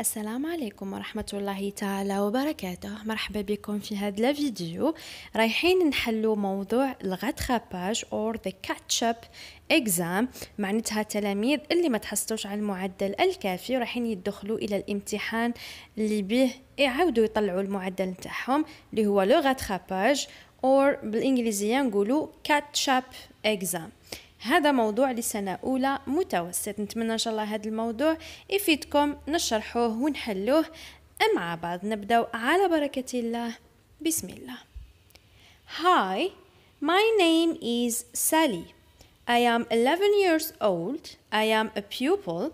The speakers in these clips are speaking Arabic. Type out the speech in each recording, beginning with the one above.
السلام عليكم ورحمة الله تعالى وبركاته مرحبا بكم في هذا الفيديو رايحين نحلو موضوع الغاتخاباج or the catch up exam معنتها تلاميذ اللي ما تحصلوش على المعدل الكافي رايحين يدخلوا الى الامتحان اللي به يعودوا يطلعوا المعدل نتاعهم اللي هو لو غاتخاباج or بالانجليزية نقولوا catch up exam هذا موضوع لسنة أولى متوسط نتمنى إن شاء الله هذا الموضوع يفيدكم نشرحوه ونحلوه مع بعض نبدأ على بركة الله بسم الله Hi, my name is Sally. I am 11 years old. I am a pupil.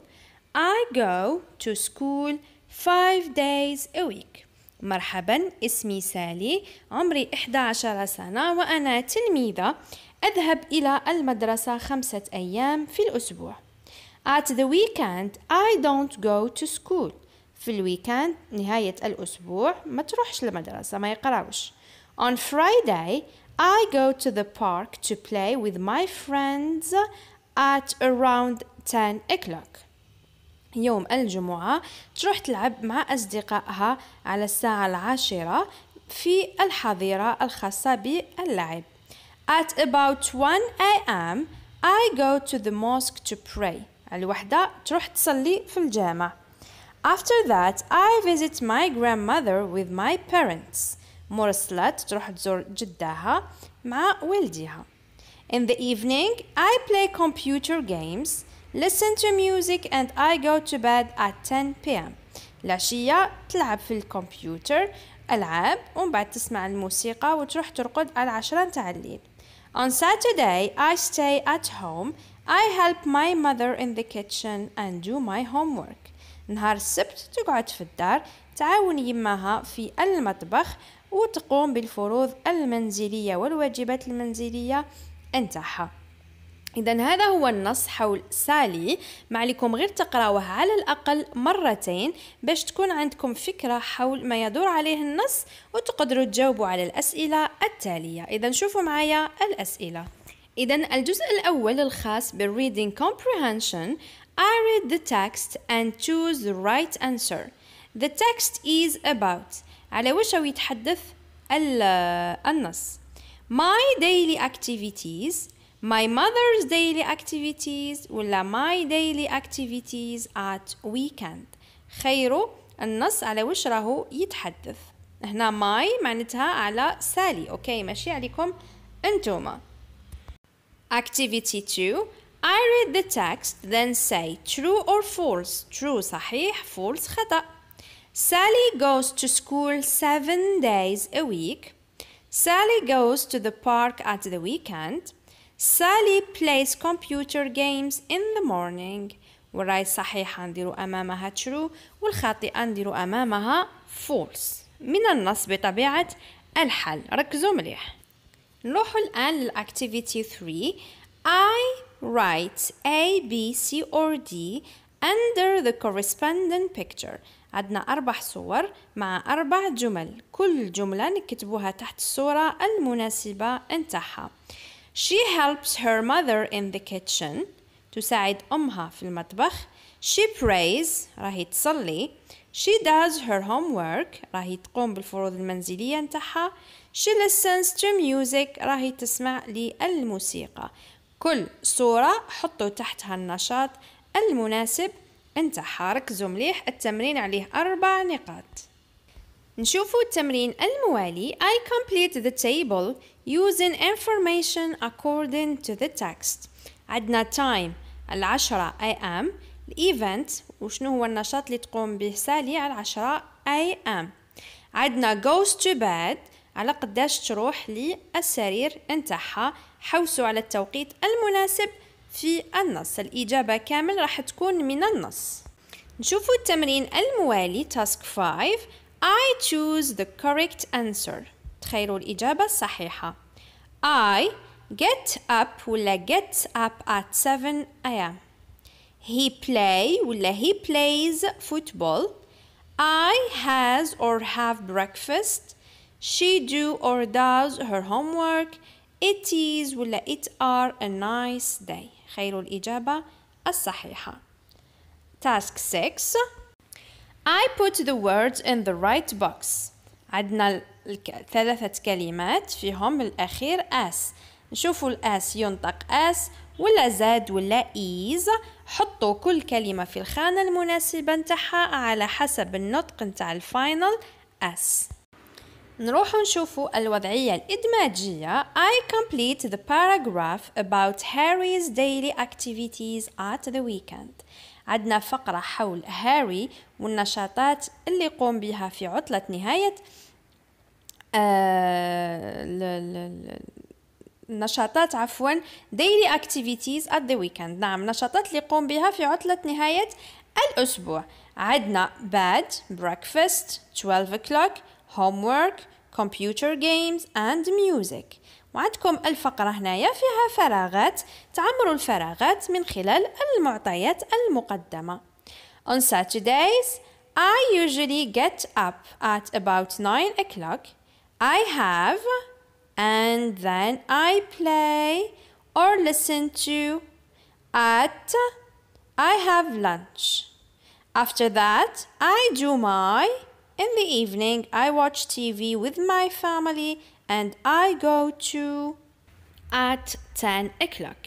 I go to school five days a week. مرحبا اسمي سالي عمري 11 سنة وأنا تلميذة أذهب إلى المدرسة خمسة أيام في الأسبوع. At the weekend I don't go to school. في الويكند نهاية الأسبوع ما تروحش للمدرسة ما يقراوش. On Friday I go to the park to play with my friends at around 10 o'clock. يوم الجمعة تروح تلعب مع أصدقائها على الساعة العاشرة في الحظيرة الخاصة باللعب. At about 1 a.m. I go to the mosque to pray. الوحدة تروح تصلي في الجامع. After that, I visit my grandmother with my parents. مرسلات تروح تزور جداها مع والديها. In the evening, I play computer games, listen to music and I go to bed at 10 p.m. العشية تلعب في الكمبيوتر ألعاب ومن بعد تسمع الموسيقى وتروح ترقد على 10 تاع الليل. On Saturday, I stay at home. I help my mother in the kitchen and do my homework. نهار السبت تقعد في الدار تعاون يماها في المطبخ وتقوم بالفروض المنزلية والواجبات المنزلية نتاعها إذا هذا هو النص حول سالي ما عليكم غير تقراوه على الأقل مرتين باش تكون عندكم فكرة حول ما يدور عليه النص وتقدروا تجاوبوا على الأسئلة التالية إذا شوفوا معايا الأسئلة إذا الجزء الأول الخاص بالreading comprehension I read the text and choose the right answer The text is about على وش يتحدث النص My daily activities My mother's daily activities ولا my daily activities at weekend خيره النص على وش راهو يتحدث هنا my معناتها على سالي اوكي ماشي عليكم انتوما activity 2 I read the text then say true or false true صحيح false خطأ Sally goes to school 7 days a week Sally goes to the park at the weekend سالي plays computer games in the morning والراي الصحيح نديرو أمامها true والخاطئة نديرو أمامها false من النص بطبيعة الحل ركزوا مليح نروحوا الآن للأكتيفيتي 3 I write A, B, C or D under the corresponding picture عندنا أربع صور مع أربع جمل كل جملة نكتبوها تحت الصورة المناسبة نتاعها She helps her mother in the kitchen. تساعد أمها في المطبخ. She prays. راهي تصلي. She does her homework. راهي تقوم بالفروض المنزلية نتاعها. She listens to music. راهي تسمع للموسيقى. كل صورة حطوا تحتها النشاط المناسب نتاعها. ركزوا مليح التمرين عليه أربع نقاط. نشوفوا التمرين الموالي I complete the table using information according to the text عندنا time العشرة I am event وشنو هو النشاط اللي تقوم به سالي على العشرة I am عندنا goes to bed على قداش تروح للسرير نتاعها حوسوا على التوقيت المناسب في النص الإجابة كامل راح تكون من النص نشوفوا التمرين الموالي task 5 I choose the correct answer تخيلوا الإجابة الصحيحة I get up ولا up at 7 a.m. He play ولا he plays football. I has or have breakfast. She do or does her homework. It is ولا it are a nice day. خير الإجابة الصحيحة. Task 6 I put the words in the right box عندنا ثلاثة كلمات فيهم الأخير S. نشوفوا الأس ينطق أس ولا زاد ولا إيز حطوا كل كلمة في الخانة المناسبة نتاعها على حسب النطق نتاع الفاينل أس نروحو نشوفو الوضعية الإدماجية I complete the paragraph about Harry's daily activities at the weekend عندنا فقرة حول هاري والنشاطات اللي يقوم بها في عطلة نهاية آه نشاطات عفوا daily activities at the weekend نعم نشاطات اللي يقوم بها في عطلة نهاية الأسبوع عندنا bed breakfast 12 o'clock homework computer games and music وعندكم الفقرة هنايا فيها فراغات تعمروا الفراغات من خلال المعطيات المقدمة On Saturdays I usually get up at about 9 o'clock I have and then I play or listen to at I have lunch. After that, I do my In the evening, I watch TV with my family and I go to at 10 o'clock.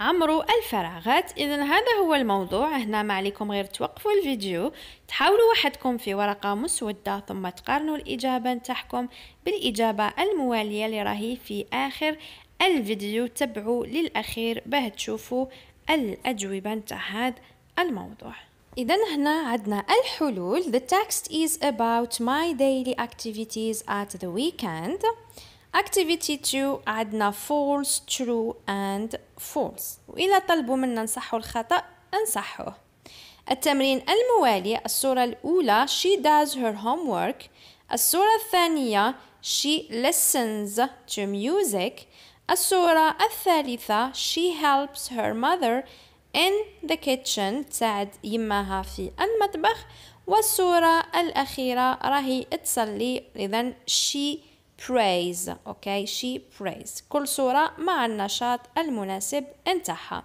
عمرو الفراغات اذا هذا هو الموضوع هنا ما عليكم غير توقفوا الفيديو تحاولوا وحدكم في ورقة مسودة ثم تقارنوا الإجابة نتاعكم بالإجابة الموالية اللي راهي في آخر الفيديو تبعوا للأخير باه تشوفوا الأجوبة نتاع هذا الموضوع إذا هنا عدنا الحلول The text is about my daily activities at the weekend Activity 2 عدنا false, true and false وإلى طلبوا منا نصحوا الخطأ نصحوه التمرين الموالي الصورة الأولى She does her homework الصورة الثانية She listens to music الصورة الثالثة She helps her mother in the kitchen تساعد يماها في المطبخ والصورة الأخيرة راهي تصلي إذا she prays أوكي okay? she prays كل صورة مع النشاط المناسب نتاعها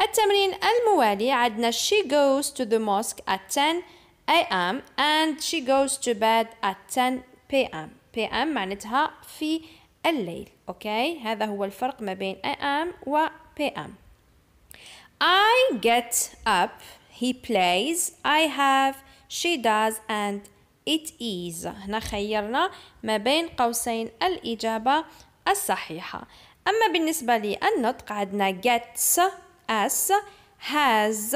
التمرين الموالي عندنا she goes to the mosque at 10 am and she goes to bed at 10 pm pm معناتها في الليل اوكي هذا هو الفرق ما بين am و pm I get up he plays I have she does and it is هنا خيرنا ما بين قوسين الإجابة الصحيحة أما بالنسبة للنطق عندنا gets as has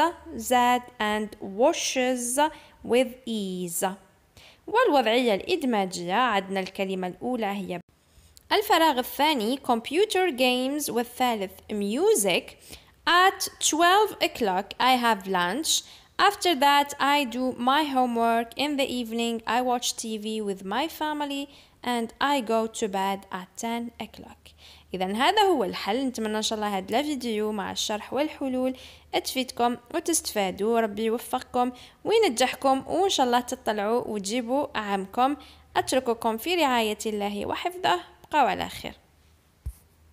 that and washes with ease والوضعية الإدماجية عندنا الكلمة الأولى هي الفراغ الثاني computer games والثالث music At 12 o'clock, I have lunch. After that, I do my homework. In the evening, I watch TV with my family and I go to bed at 10 o'clock. إذا هذا هو الحل نتمنى إن شاء الله هاد الفيديو مع الشرح والحلول تفيدكم وتستفادوا ربي يوفقكم وينجحكم وإن شاء الله تطلعوا وتجيبوا عامكم أترككم في رعاية الله وحفظه بقوا على خير